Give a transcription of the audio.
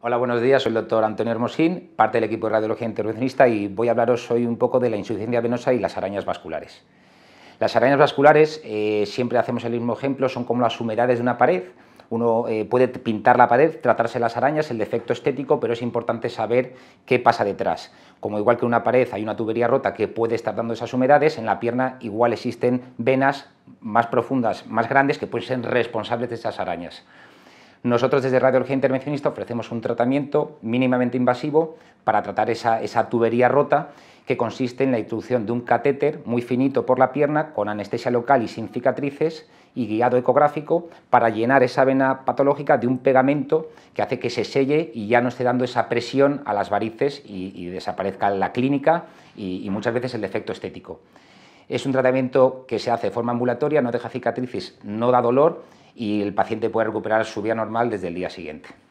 Hola, buenos días. Soy el doctor Antonio Hermosín, parte del equipo de radiología intervencionista y voy a hablaros hoy un poco de la insuficiencia venosa y las arañas vasculares. Las arañas vasculares, eh, siempre hacemos el mismo ejemplo, son como las humedades de una pared. Uno eh, puede pintar la pared, tratarse las arañas, el defecto estético, pero es importante saber qué pasa detrás. Como igual que una pared hay una tubería rota que puede estar dando esas humedades, en la pierna igual existen venas más profundas, más grandes, que pueden ser responsables de esas arañas. Nosotros desde Radiología Intervencionista ofrecemos un tratamiento mínimamente invasivo para tratar esa, tubería rota que consiste en la introducción de un catéter muy finito por la pierna con anestesia local y sin cicatrices y guiado ecográfico para llenar esa vena patológica de un pegamento que hace que se selle y ya no esté dando esa presión a las varices y, desaparezca la clínica y, y muchas veces el defecto estético. Es un tratamiento que se hace de forma ambulatoria, no deja cicatrices, no da dolor y el paciente puede recuperar su vía normal desde el día siguiente.